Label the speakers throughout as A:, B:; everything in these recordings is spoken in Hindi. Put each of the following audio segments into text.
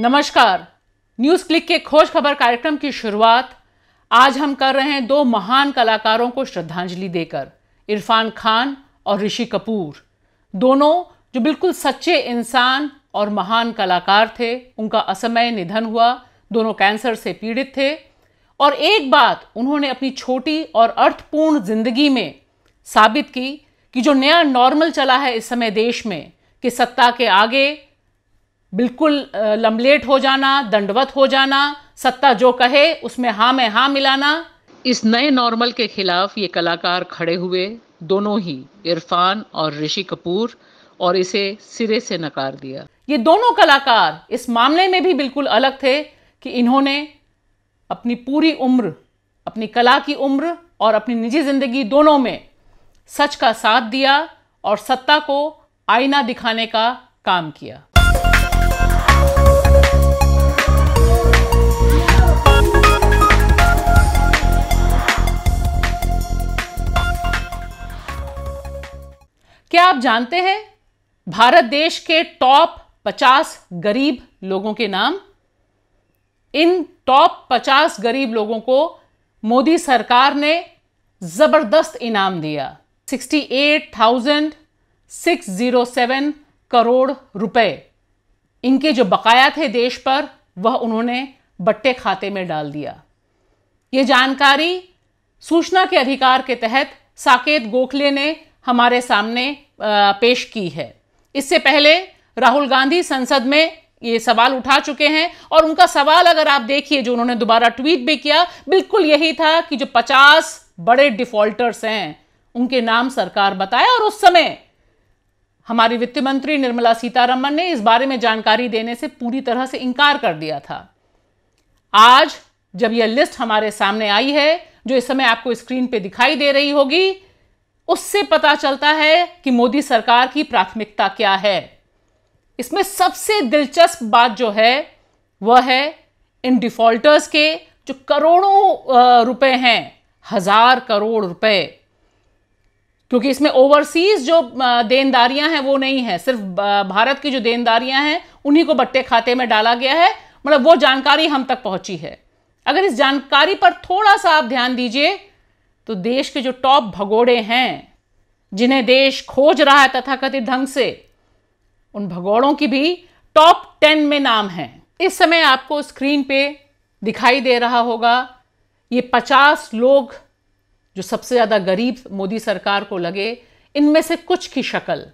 A: नमस्कार न्यूज क्लिक के खोज खबर कार्यक्रम की शुरुआत आज हम कर रहे हैं दो महान कलाकारों को श्रद्धांजलि देकर इरफान खान और ऋषि कपूर दोनों जो बिल्कुल सच्चे इंसान और महान कलाकार थे उनका असमय निधन हुआ दोनों कैंसर से पीड़ित थे और एक बात उन्होंने अपनी छोटी और अर्थपूर्ण जिंदगी में साबित की कि जो नया नॉर्मल चला है इस समय देश में कि सत्ता के आगे बिल्कुल लमलेट हो जाना दंडवत हो जाना सत्ता जो कहे उसमें हाँ में हाँ मिलाना इस नए नॉर्मल के खिलाफ ये कलाकार खड़े हुए दोनों ही इरफान और ऋषि कपूर और इसे सिरे से नकार दिया ये दोनों कलाकार इस मामले में भी बिल्कुल अलग थे कि इन्होंने अपनी पूरी उम्र अपनी कला की उम्र और अपनी निजी ज़िंदगी दोनों में सच का साथ दिया और सत्ता को आईना दिखाने का काम किया क्या आप जानते हैं भारत देश के टॉप पचास गरीब लोगों के नाम इन टॉप पचास गरीब लोगों को मोदी सरकार ने ज़बरदस्त इनाम दिया 68,607 करोड़ रुपए इनके जो बकाया थे देश पर वह उन्होंने बट्टे खाते में डाल दिया ये जानकारी सूचना के अधिकार के तहत साकेत गोखले ने हमारे सामने पेश की है इससे पहले राहुल गांधी संसद में ये सवाल उठा चुके हैं और उनका सवाल अगर आप देखिए जो उन्होंने दोबारा ट्वीट भी किया बिल्कुल यही था कि जो 50 बड़े डिफॉल्टर्स हैं उनके नाम सरकार बताए और उस समय हमारी वित्त मंत्री निर्मला सीतारमन ने इस बारे में जानकारी देने से पूरी तरह से इंकार कर दिया था आज जब यह लिस्ट हमारे सामने आई है जो इस समय आपको स्क्रीन पे दिखाई दे रही होगी उससे पता चलता है कि मोदी सरकार की प्राथमिकता क्या है इसमें सबसे दिलचस्प बात जो है वह है इन डिफ़ॉल्टर्स के जो करोड़ों रुपए हैं हज़ार करोड़ रुपए क्योंकि इसमें ओवरसीज़ जो देनदारियां हैं वो नहीं है सिर्फ भारत की जो देनदारियां हैं उन्हीं को बट्टे खाते में डाला गया है मतलब वो जानकारी हम तक पहुंची है अगर इस जानकारी पर थोड़ा सा आप ध्यान दीजिए तो देश के जो टॉप भगोड़े हैं जिन्हें देश खोज रहा है तथाकथित ढंग से उन भगोड़ों की भी टॉप टेन में नाम है इस समय आपको स्क्रीन पे दिखाई दे रहा होगा ये पचास लोग जो सबसे ज़्यादा गरीब मोदी सरकार को लगे इनमें से कुछ की शक्ल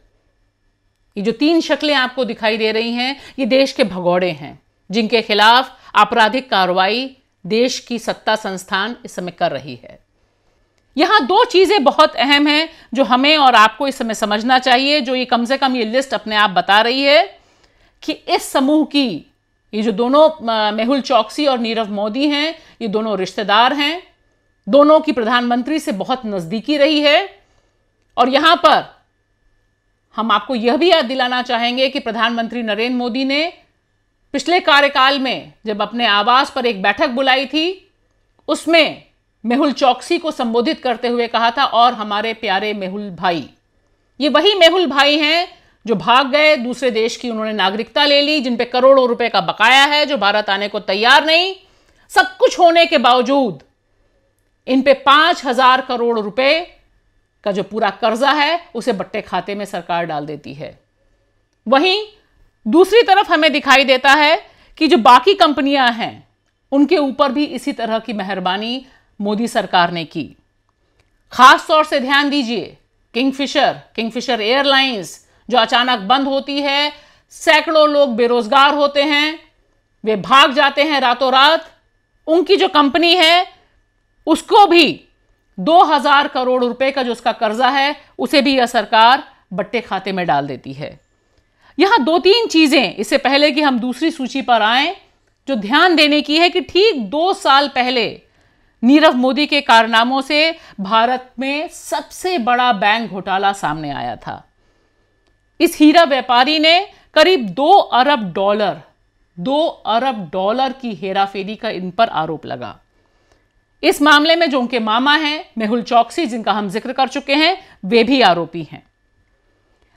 A: ये जो तीन शक्लें आपको दिखाई दे रही हैं ये देश के भगौड़े हैं जिनके खिलाफ आपराधिक कार्रवाई देश की सत्ता संस्थान इस समय कर रही है यहाँ दो चीज़ें बहुत अहम हैं जो हमें और आपको इस समय समझना चाहिए जो ये कम से कम ये लिस्ट अपने आप बता रही है कि इस समूह की ये जो दोनों मेहुल चौकसी और नीरव मोदी हैं ये दोनों रिश्तेदार हैं दोनों की प्रधानमंत्री से बहुत नज़दीकी रही है और यहाँ पर हम आपको यह भी याद दिलाना चाहेंगे कि प्रधानमंत्री नरेंद्र मोदी ने पिछले कार्यकाल में जब अपने आवास पर एक बैठक बुलाई थी उसमें मेहुल चौकसी को संबोधित करते हुए कहा था और हमारे प्यारे मेहुल भाई ये वही मेहुल भाई हैं जो भाग गए दूसरे देश की उन्होंने नागरिकता ले ली जिन पे करोड़ों रुपए का बकाया है जो भारत आने को तैयार नहीं सब कुछ होने के बावजूद इन पे पांच हजार करोड़ रुपए का जो पूरा कर्जा है उसे बट्टे खाते में सरकार डाल देती है वहीं दूसरी तरफ हमें दिखाई देता है कि जो बाकी कंपनियां हैं उनके ऊपर भी इसी तरह की मेहरबानी मोदी सरकार ने की खास तौर से ध्यान दीजिए किंगफिशर किंगफिशर एयरलाइंस जो अचानक बंद होती है सैकड़ों लोग बेरोजगार होते हैं वे भाग जाते हैं रातों रात उनकी जो कंपनी है उसको भी 2000 करोड़ रुपए का जो उसका कर्जा है उसे भी यह सरकार बट्टे खाते में डाल देती है यहां दो तीन चीजें इससे पहले कि हम दूसरी सूची पर आए जो ध्यान देने की है कि ठीक दो साल पहले नीरव मोदी के कारनामों से भारत में सबसे बड़ा बैंक घोटाला सामने आया था इस हीरा व्यापारी ने करीब दो अरब डॉलर दो अरब डॉलर की हेराफेरी का इन पर आरोप लगा इस मामले में जो उनके मामा हैं मेहुल चौकसी जिनका हम जिक्र कर चुके हैं वे भी आरोपी हैं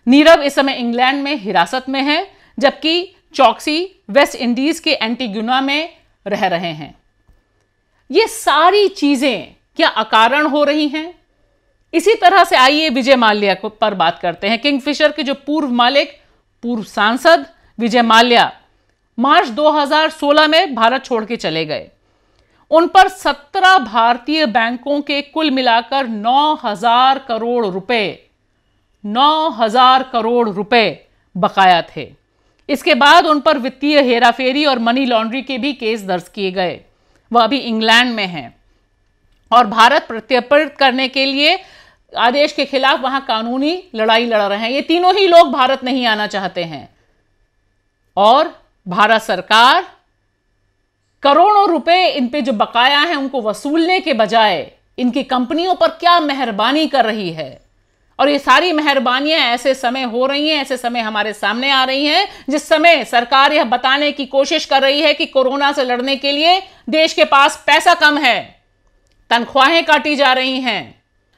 A: नीरव इस समय इंग्लैंड में हिरासत में है जबकि चौकसी वेस्ट इंडीज के एंटीगुना में रह रहे हैं ये सारी चीज़ें क्या अकारण हो रही हैं इसी तरह से आइए विजय माल्या को पर बात करते हैं किंगफिशर के जो पूर्व मालिक पूर्व सांसद विजय माल्या मार्च 2016 में भारत छोड़ के चले गए उन पर 17 भारतीय बैंकों के कुल मिलाकर 9000 करोड़ रुपए 9000 करोड़ रुपए बकाया थे इसके बाद उन पर वित्तीय हेराफेरी और मनी लॉन्ड्री के भी केस दर्ज किए गए वह अभी इंग्लैंड में है और भारत प्रत्यर्पित करने के लिए आदेश के खिलाफ वहां कानूनी लड़ाई लड़ रहे हैं ये तीनों ही लोग भारत नहीं आना चाहते हैं और भारत सरकार करोड़ों रुपए इन पे जो बकाया है उनको वसूलने के बजाय इनकी कंपनियों पर क्या मेहरबानी कर रही है और ये सारी मेहरबानियां ऐसे समय हो रही हैं ऐसे समय हमारे सामने आ रही हैं जिस समय सरकार यह बताने की कोशिश कर रही है कि कोरोना से लड़ने के लिए देश के पास पैसा कम है तनख्वाहें काटी जा रही हैं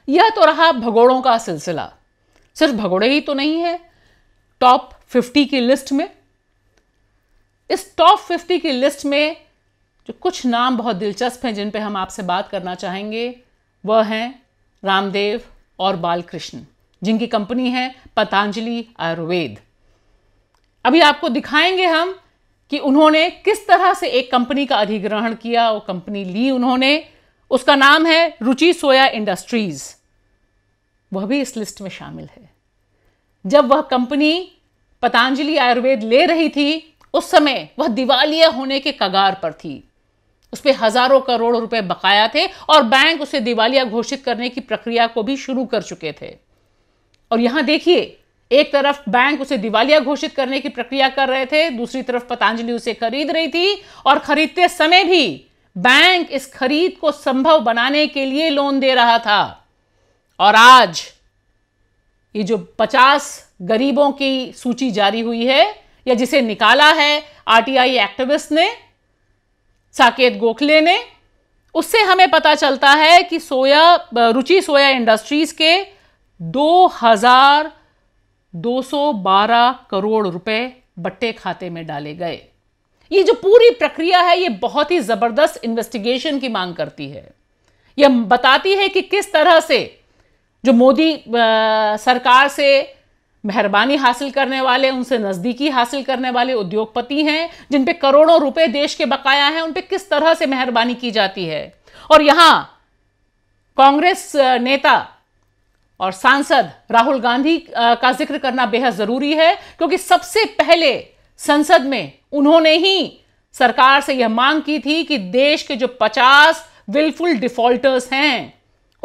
A: यह तो रहा भगोड़ों का सिलसिला सिर्फ भगोड़े ही तो नहीं है टॉप फिफ्टी की लिस्ट में इस टॉप फिफ्टी की लिस्ट में जो कुछ नाम बहुत दिलचस्प हैं जिन पे हम आपसे बात करना चाहेंगे वह हैं रामदेव और बालकृष्ण जिनकी कंपनी है पतंजलि आयुर्वेद अभी आपको दिखाएंगे हम कि उन्होंने किस तरह से एक कंपनी का अधिग्रहण किया वो कंपनी ली उन्होंने उसका नाम है रुचि सोया इंडस्ट्रीज वह भी इस लिस्ट में शामिल है जब वह कंपनी पतंजलि आयुर्वेद ले रही थी उस समय वह दिवालिया होने के कगार पर थी उस पर हजारों करोड़ रुपए बकाया थे और बैंक उसे दिवालिया घोषित करने की प्रक्रिया को भी शुरू कर चुके थे और यहां देखिए एक तरफ बैंक उसे दिवालिया घोषित करने की प्रक्रिया कर रहे थे दूसरी तरफ पतंजलि उसे खरीद रही थी और खरीदते समय भी बैंक इस खरीद को संभव बनाने के लिए लोन दे रहा था और आज ये जो 50 गरीबों की सूची जारी हुई है या जिसे निकाला है आरटीआई एक्टिविस्ट ने साकेत गोखले ने उससे हमें पता चलता है कि सोया रुचि सोया इंडस्ट्रीज़ के 2,212 करोड़ रुपए बट्टे खाते में डाले गए ये जो पूरी प्रक्रिया है ये बहुत ही ज़बरदस्त इन्वेस्टिगेशन की मांग करती है यह बताती है कि किस तरह से जो मोदी सरकार से मेहरबानी हासिल करने वाले उनसे नज़दीकी हासिल करने वाले उद्योगपति हैं जिन पे करोड़ों रुपए देश के बकाया हैं उन पे किस तरह से मेहरबानी की जाती है और यहाँ कांग्रेस नेता और सांसद राहुल गांधी का जिक्र करना बेहद ज़रूरी है क्योंकि सबसे पहले संसद में उन्होंने ही सरकार से यह मांग की थी कि देश के जो पचास विलफुल डिफॉल्टर्स हैं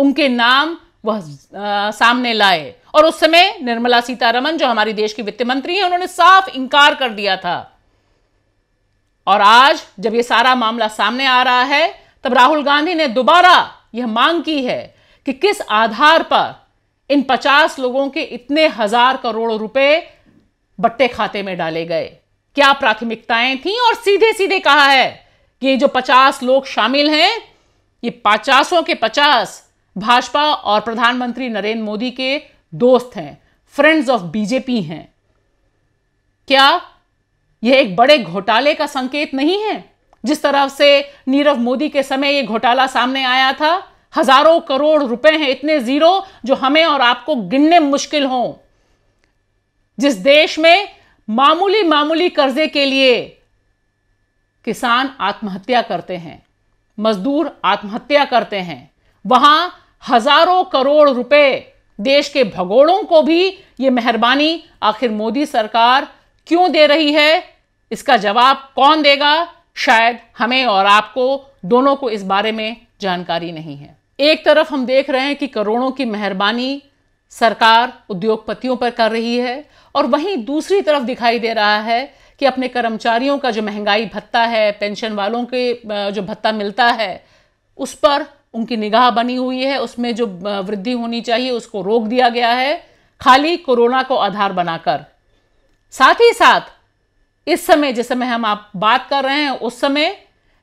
A: उनके नाम वह आ, सामने लाए और उस समय निर्मला सीतारमन जो हमारी देश की वित्त मंत्री हैं उन्होंने साफ इंकार कर दिया था और आज जब यह सारा मामला सामने आ रहा है तब राहुल गांधी ने दोबारा यह मांग की है कि किस आधार पर इन पचास लोगों के इतने हजार करोड़ रुपए बट्टे खाते में डाले गए क्या प्राथमिकताएं थी और सीधे सीधे कहा है कि ये जो पचास लोग शामिल हैं ये पचासों के पचास भाजपा और प्रधानमंत्री नरेंद्र मोदी के दोस्त हैं फ्रेंड्स ऑफ बीजेपी हैं क्या यह एक बड़े घोटाले का संकेत नहीं है जिस तरह से नीरव मोदी के समय यह घोटाला सामने आया था हजारों करोड़ रुपए हैं इतने जीरो जो हमें और आपको गिनने मुश्किल हों जिस देश में मामूली मामूली कर्जे के लिए किसान आत्महत्या करते हैं मजदूर आत्महत्या करते हैं वहां हजारों करोड़ रुपए देश के भगोड़ों को भी ये मेहरबानी आखिर मोदी सरकार क्यों दे रही है इसका जवाब कौन देगा शायद हमें और आपको दोनों को इस बारे में जानकारी नहीं है एक तरफ हम देख रहे हैं कि करोड़ों की मेहरबानी सरकार उद्योगपतियों पर कर रही है और वहीं दूसरी तरफ दिखाई दे रहा है कि अपने कर्मचारियों का जो महंगाई भत्ता है पेंशन वालों के जो भत्ता मिलता है उस पर उनकी निगाह बनी हुई है उसमें जो वृद्धि होनी चाहिए उसको रोक दिया गया है खाली कोरोना को आधार बनाकर साथ ही साथ इस समय जिस समय हम आप बात कर रहे हैं उस समय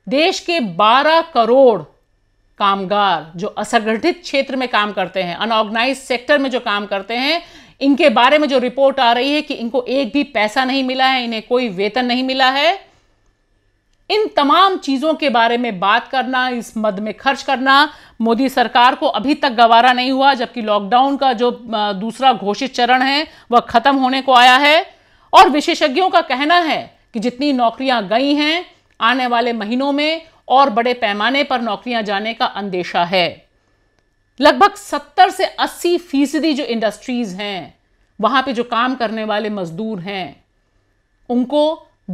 A: देश के 12 करोड़ कामगार जो असंगठित क्षेत्र में काम करते हैं अनऑर्गेनाइज सेक्टर में जो काम करते हैं इनके बारे में जो रिपोर्ट आ रही है कि इनको एक भी पैसा नहीं मिला है इन्हें कोई वेतन नहीं मिला है इन तमाम चीज़ों के बारे में बात करना इस मद में खर्च करना मोदी सरकार को अभी तक गवारा नहीं हुआ जबकि लॉकडाउन का जो दूसरा घोषित चरण है वह खत्म होने को आया है और विशेषज्ञों का कहना है कि जितनी नौकरियां गई हैं आने वाले महीनों में और बड़े पैमाने पर नौकरियां जाने का अंदेशा है लगभग 70 से 80 फीसदी जो इंडस्ट्रीज़ हैं वहां पे जो काम करने वाले मज़दूर हैं उनको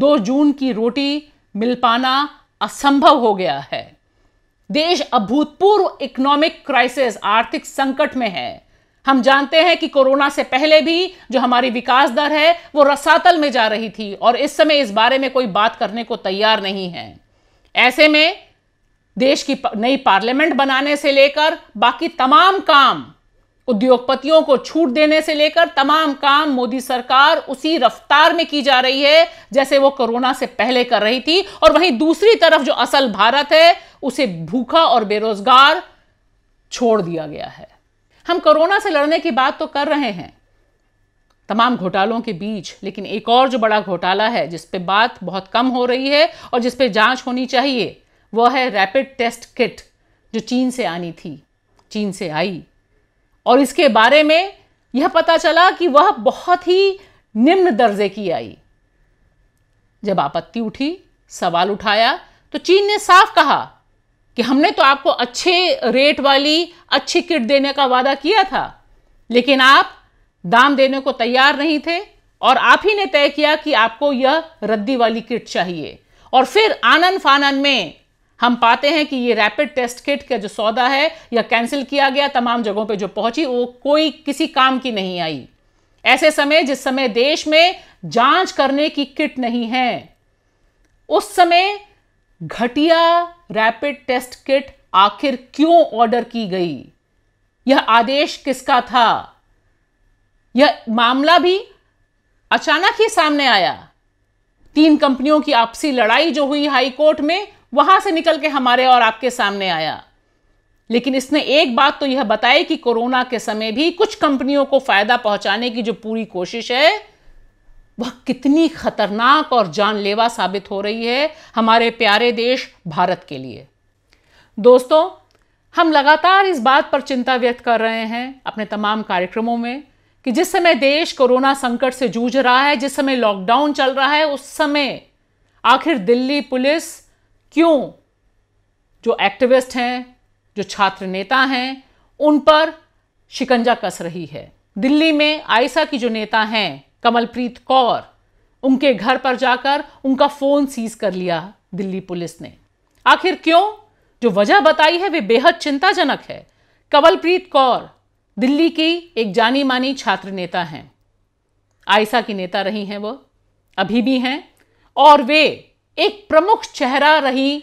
A: दो जून की रोटी मिल पाना असंभव हो गया है देश अभूतपूर्व इकोनॉमिक क्राइसिस आर्थिक संकट में है हम जानते हैं कि कोरोना से पहले भी जो हमारी विकास दर है वो रसातल में जा रही थी और इस समय इस बारे में कोई बात करने को तैयार नहीं है ऐसे में देश की नई पार्लियामेंट बनाने से लेकर बाकी तमाम काम उद्योगपतियों को छूट देने से लेकर तमाम काम मोदी सरकार उसी रफ्तार में की जा रही है जैसे वो कोरोना से पहले कर रही थी और वहीं दूसरी तरफ जो असल भारत है उसे भूखा और बेरोजगार छोड़ दिया गया है हम कोरोना से लड़ने की बात तो कर रहे हैं तमाम घोटालों के बीच लेकिन एक और जो बड़ा घोटाला है जिसपे बात बहुत कम हो रही है और जिसपे जांच होनी चाहिए वह है रैपिड टेस्ट किट जो चीन से आनी थी चीन से आई और इसके बारे में यह पता चला कि वह बहुत ही निम्न दर्जे की आई जब आपत्ति उठी सवाल उठाया तो चीन ने साफ कहा कि हमने तो आपको अच्छे रेट वाली अच्छी किट देने का वादा किया था लेकिन आप दाम देने को तैयार नहीं थे और आप ही ने तय किया कि आपको यह रद्दी वाली किट चाहिए और फिर आनंद फानन में हम पाते हैं कि ये रैपिड टेस्ट किट का जो सौदा है या कैंसिल किया गया तमाम जगहों पे जो पहुंची वो कोई किसी काम की नहीं आई ऐसे समय जिस समय देश में जांच करने की किट नहीं है उस समय घटिया रैपिड टेस्ट किट आखिर क्यों ऑर्डर की गई यह आदेश किसका था यह मामला भी अचानक ही सामने आया तीन कंपनियों की आपसी लड़ाई जो हुई हाईकोर्ट में वहां से निकल के हमारे और आपके सामने आया लेकिन इसने एक बात तो यह बताई कि कोरोना के समय भी कुछ कंपनियों को फायदा पहुंचाने की जो पूरी कोशिश है वह कितनी खतरनाक और जानलेवा साबित हो रही है हमारे प्यारे देश भारत के लिए दोस्तों हम लगातार इस बात पर चिंता व्यक्त कर रहे हैं अपने तमाम कार्यक्रमों में कि जिस समय देश कोरोना संकट से जूझ रहा है जिस समय लॉकडाउन चल रहा है उस समय आखिर दिल्ली पुलिस क्यों जो एक्टिविस्ट हैं जो छात्र नेता हैं उन पर शिकंजा कस रही है दिल्ली में आयसा की जो नेता हैं कमलप्रीत कौर उनके घर पर जाकर उनका फ़ोन सीज कर लिया दिल्ली पुलिस ने आखिर क्यों जो वजह बताई है वे बेहद चिंताजनक है कमलप्रीत कौर दिल्ली की एक जानी मानी छात्र नेता हैं आयसा की नेता रही हैं वो अभी भी हैं और वे एक प्रमुख चेहरा रही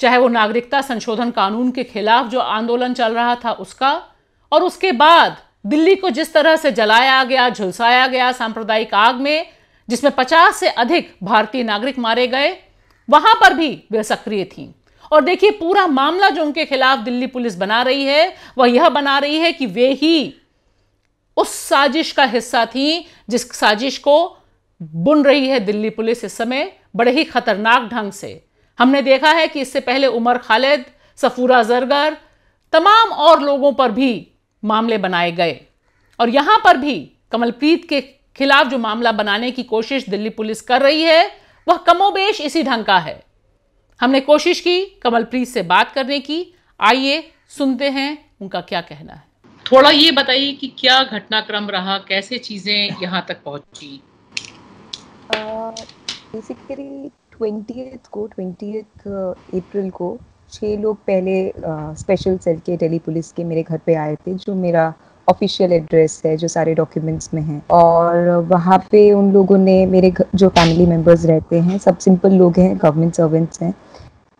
A: चाहे वो नागरिकता संशोधन कानून के खिलाफ जो आंदोलन चल रहा था उसका और उसके बाद दिल्ली को जिस तरह से जलाया गया झुलसाया गया सांप्रदायिक आग में जिसमें 50 से अधिक भारतीय नागरिक मारे गए वहां पर भी वे सक्रिय थीं और देखिए पूरा मामला जो उनके खिलाफ दिल्ली पुलिस बना रही है वह यह बना रही है कि वे ही उस साजिश का हिस्सा थी जिस साजिश को बुन रही है दिल्ली पुलिस इस समय बड़े ही खतरनाक ढंग से हमने देखा है कि इससे पहले उमर खालिद सफूरा जरगर तमाम और लोगों पर भी मामले बनाए गए और यहाँ पर भी कमलप्रीत के खिलाफ जो मामला बनाने की कोशिश दिल्ली पुलिस कर रही है वह कमोबेश इसी ढंग का है हमने कोशिश की कमलप्रीत से बात करने की आइए सुनते हैं उनका क्या कहना है थोड़ा ये बताइए कि क्या घटनाक्रम रहा कैसे चीजें यहाँ तक पहुंची
B: बेसिकली ट्वेंटी को ट्वेंटी अप्रैल uh, को छः लोग पहले स्पेशल uh, सेल के दिल्ली पुलिस के मेरे घर पे आए थे जो मेरा ऑफिशियल एड्रेस है जो सारे डॉक्यूमेंट्स में है और वहाँ पे उन लोगों ने मेरे घर जो फैमिली मेम्बर्स रहते हैं सब सिंपल लोग हैं गवर्नमेंट सर्वेंट्स हैं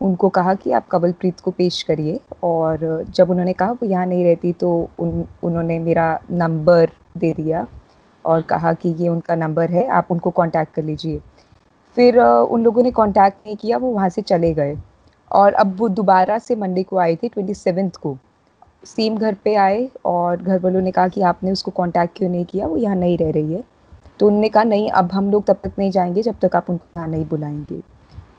B: उनको कहा कि आप कवलप्रीत को पेश करिए और जब उन्होंने कहा वो यहाँ नहीं रहती तो उन उन्होंने मेरा नंबर दे दिया और कहा कि ये उनका नंबर है आप उनको कांटेक्ट कर लीजिए फिर उन लोगों ने कांटेक्ट नहीं किया वो वहाँ से चले गए और अब वो दोबारा से मंडे को आए थे ट्वेंटी सेवन्थ को सेम घर पे आए और घर वालों ने कहा कि आपने उसको कांटेक्ट क्यों नहीं किया वो यहाँ नहीं रह रही है तो उनने कहा नहीं अब हम लोग तब तक नहीं जाएंगे जब तक आप उनको यहाँ नहीं बुलाएंगे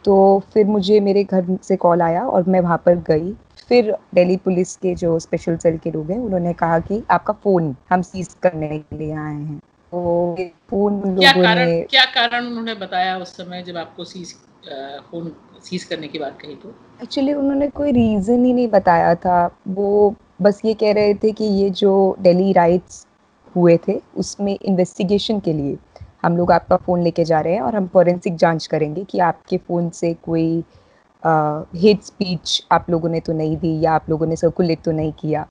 B: तो फिर मुझे मेरे घर से कॉल आया और मैं वहाँ पर गई फिर दिल्ली पुलिस के जो स्पेशल सेल के लोग हैं उन्होंने कहा कि आपका फ़ोन हम सीज करने के लिए आए हैं वो तो फोन क्या कारण क्या
A: कारण उन्होंने बताया उस समय जब आपको सीज फोन सीज करने की बात कही तो
B: एक्चुअली उन्होंने कोई रीज़न ही नहीं बताया था वो बस ये कह रहे थे कि ये जो डेली राइट्स हुए थे उसमें इन्वेस्टिगेशन के लिए हम लोग आपका फ़ोन लेके जा रहे हैं और हम फॉरेंसिक जांच करेंगे कि आपके फ़ोन से कोई हेट स्पीच आप लोगों ने तो नहीं दी या आप लोगों ने सर्कुलेट तो नहीं किया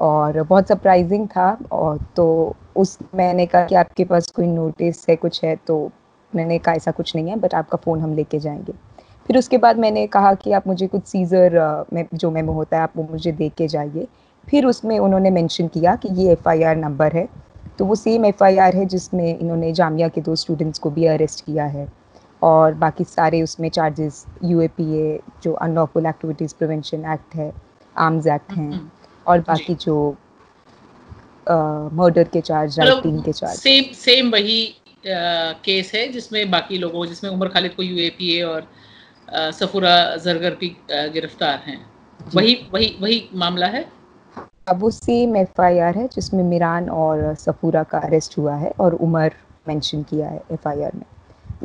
B: और बहुत सरप्राइजिंग था और तो उस मैंने कहा कि आपके पास कोई नोटिस है कुछ है तो मैंने कहा ऐसा कुछ नहीं है बट आपका फ़ोन हम लेके जाएंगे फिर उसके बाद मैंने कहा कि आप मुझे कुछ सीज़र में जो मेमो होता है आप वो मुझे दे के जाइए फिर उसमें उन्होंने मेंशन किया कि ये एफआईआर नंबर है तो वो सेम एफआईआर है जिसमें इन्होंने जामिया के दो स्टूडेंट्स को भी अरेस्ट किया है और बाकी सारे उसमें चार्जेस यू जो अनलॉफुल एक्टिविटीज़ प्रिवेंशन एक्ट है आर्म्स एक्ट हैं हम्म। और बाकी जो मर्डर के चार्ज राइटिंग मतलब के चार्ज
A: सेम सेम वही केस है जिसमें बाकी लोगों जिसमें उमर खालिद को यूएपीए और सफुरा जरगर भी गिरफ्तार हैं वही वही वही मामला है
B: अब वो सेम एफ आई आर है जिसमें मिरान और सफूरा का अरेस्ट हुआ है और उमर मेंशन किया है एफ में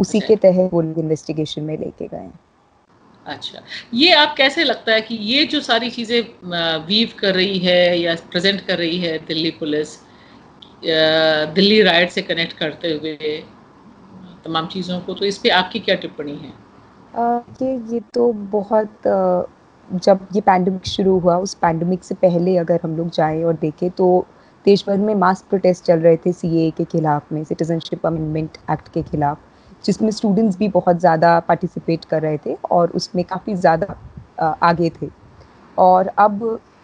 B: उसी अच्छा। के तहत वो इन्वेस्टिगेशन में लेके गए हैं
A: अच्छा ये आप कैसे लगता है कि ये जो सारी चीज़ें वीव कर रही है या प्रेजेंट कर रही है दिल्ली पुलिस दिल्ली राइड से कनेक्ट करते हुए तमाम चीज़ों को तो इस पर आपकी क्या टिप्पणी
B: है ये ये तो बहुत जब ये पैंडमिक शुरू हुआ उस पैंडमिक से पहले अगर हम लोग जाएं और देखें तो देश भर में मास प्रोटेस्ट चल रहे थे सीए के खिलाफ में सिटीजनशिप अमेंडमेंट एक्ट के खिलाफ जिसमें स्टूडेंट्स भी बहुत ज़्यादा पार्टिसिपेट कर रहे थे और उसमें काफ़ी ज़्यादा आगे थे और अब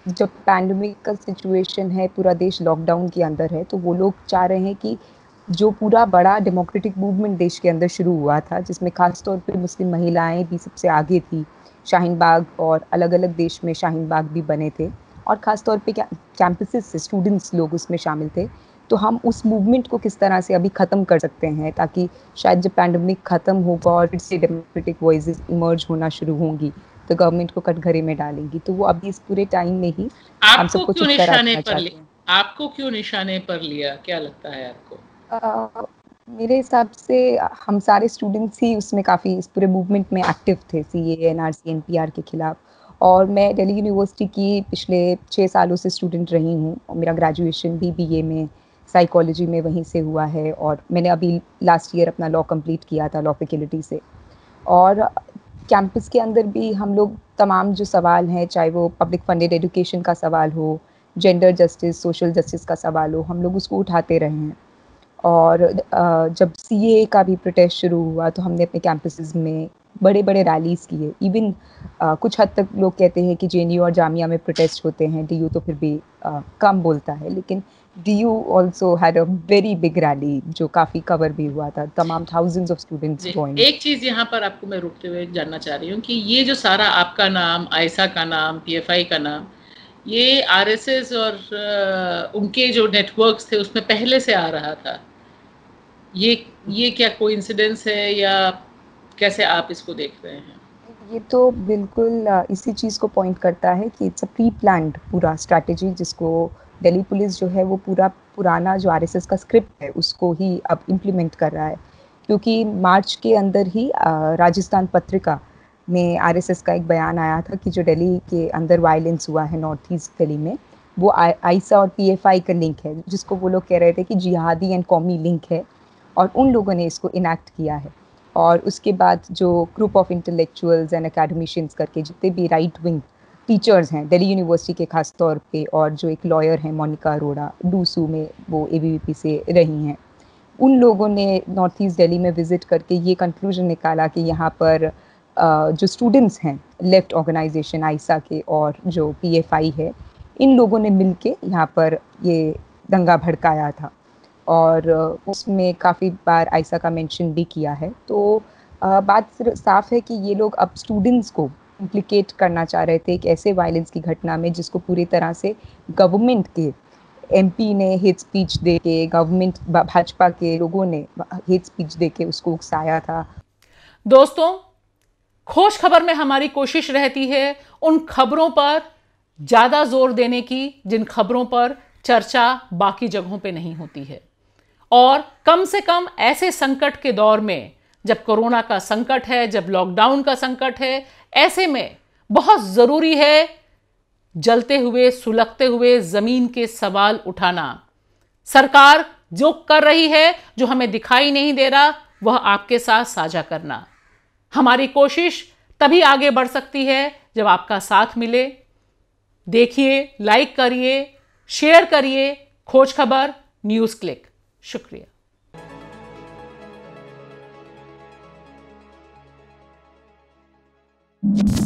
B: जब पैंडमिक का सिचुएशन है पूरा देश लॉकडाउन के अंदर है तो वो लोग चाह रहे हैं कि जो पूरा बड़ा डेमोक्रेटिक मूवमेंट देश के अंदर शुरू हुआ था जिसमें खासतौर पर मुस्लिम महिलाएं भी सबसे आगे थी शाहीन बाग और अलग अलग देश में शाहीन बाग भी बने थे और ख़ास तौर पे कैंपसेस से स्टूडेंट्स लोग उसमें शामिल थे तो हम उस मूवमेंट को किस तरह से अभी ख़त्म कर सकते हैं ताकि शायद जब पैंडमिक ख़त्म होगा और फिर से डेमोक्रेटिक वॉइस इमर्ज होना शुरू होंगी तो गवर्नमेंट को कटघरे में डालेंगी तो वो अभी इस पूरे टाइम में ही हम सबको चुप
A: आपको क्यों निशाने पर लिया क्या लगता
B: है आपको मेरे हिसाब से हम सारे स्टूडेंट्स ही उसमें काफ़ी इस पूरे मूवमेंट में एक्टिव थे C A N R C N P R के खिलाफ और मैं दिल्ली यूनिवर्सिटी की पिछले छः सालों से स्टूडेंट रही हूँ और मेरा ग्रेजुएशन भी बी ए में साइकोलॉजी में वहीं से हुआ है और मैंने अभी लास्ट ईयर अपना लॉ कंप्लीट किया था लॉ फैकल्टी से और कैंपस के अंदर भी हम लोग तमाम जो सवाल हैं चाहे वो पब्लिक फंडेड एजुकेशन का सवाल हो जेंडर जस्टिस सोशल जस्टिस का सवाल हो हम लोग उसको उठाते रहे हैं और जब सी का भी प्रोटेस्ट शुरू हुआ तो हमने अपने कैंपसेस में बड़े बड़े रैलीस किए इवन कुछ हद तक लोग कहते हैं कि जे और जामिया में प्रोटेस्ट होते हैं डी तो फिर भी आ, कम बोलता है लेकिन D U also had a very big rally जो काफ़ी कवर भी हुआ था तमाम थाउजेंड्स ऑफ स्टूडेंट्स ज्वाइन एक
A: चीज़ यहाँ पर आपको मैं रोकते हुए जानना चाह रही हूँ कि ये जो सारा आपका नाम आयसा का नाम पीएफआई का नाम ये आरएसएस और उनके जो नेटवर्क्स थे उसमें पहले से आ रहा था ये ये क्या कोई है या कैसे आप इसको देख रहे हैं
B: ये तो बिल्कुल इसी चीज़ को पॉइंट करता है कि इट्स अ प्री प्लान पूरा स्ट्रैटेजी जिसको दिल्ली पुलिस जो है वो पूरा पुराना जो आर का स्क्रिप्ट है उसको ही अब इम्प्लीमेंट कर रहा है क्योंकि मार्च के अंदर ही राजस्थान पत्रिका में आरएसएस का एक बयान आया था कि जो दिल्ली के अंदर वायलेंस हुआ है नॉर्थ ईस्ट दिल्ली में वो आईसा और पीएफआई का लिंक है जिसको वो लोग कह रहे थे कि जिहादी एंड कौमी लिंक है और उन लोगों ने इसको इनैक्ट किया है और उसके बाद जो group of intellectuals and academicians करके जितने भी राइट विंग टीचर्स हैं दिल्ली यूनिवर्सिटी के खास तौर पे और जो एक लॉयर हैं मोनिका अरोड़ा डूसू में वो ए से रही हैं उन लोगों ने नॉर्थ ईस्ट दिल्ली में विज़िट करके ये कंक्लूजन निकाला कि यहाँ पर जो स्टूडेंट्स हैं लेफ्ट ऑर्गेनाइजेशन आइसा के और जो पी है इन लोगों ने के यहाँ पर ये दंगा भड़काया था और उसमें काफ़ी बार आयसा का मेंशन भी किया है तो बात साफ है कि ये लोग अब स्टूडेंट्स को इम्प्लिकेट करना चाह रहे थे एक ऐसे वायलेंस की घटना में जिसको पूरी तरह से गवर्नमेंट के एमपी ने हेट स्पीच दे के गवर्नमेंट भाजपा के लोगों ने हेट स्पीच दे के उसको उकसाया था
A: दोस्तों खोज खबर में हमारी कोशिश रहती है उन खबरों पर ज़्यादा जोर देने की जिन खबरों पर चर्चा बाकी जगहों पे नहीं होती है और कम से कम ऐसे संकट के दौर में जब कोरोना का संकट है जब लॉकडाउन का संकट है ऐसे में बहुत ज़रूरी है जलते हुए सुलगते हुए ज़मीन के सवाल उठाना सरकार जो कर रही है जो हमें दिखाई नहीं दे रहा वह आपके साथ साझा करना हमारी कोशिश तभी आगे बढ़ सकती है जब आपका साथ मिले देखिए लाइक करिए शेयर करिए खोज खबर न्यूज़ क्लिक शुक्रिया you